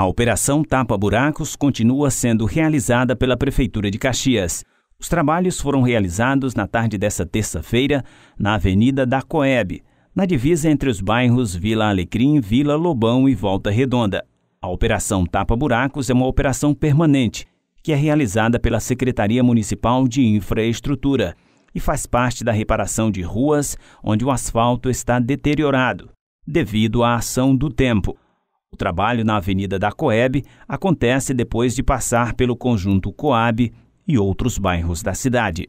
A Operação Tapa Buracos continua sendo realizada pela Prefeitura de Caxias. Os trabalhos foram realizados na tarde dessa terça-feira na Avenida da Coeb, na divisa entre os bairros Vila Alecrim, Vila Lobão e Volta Redonda. A Operação Tapa Buracos é uma operação permanente que é realizada pela Secretaria Municipal de Infraestrutura e faz parte da reparação de ruas onde o asfalto está deteriorado devido à ação do tempo. O trabalho na Avenida da Coeb acontece depois de passar pelo conjunto Coab e outros bairros da cidade.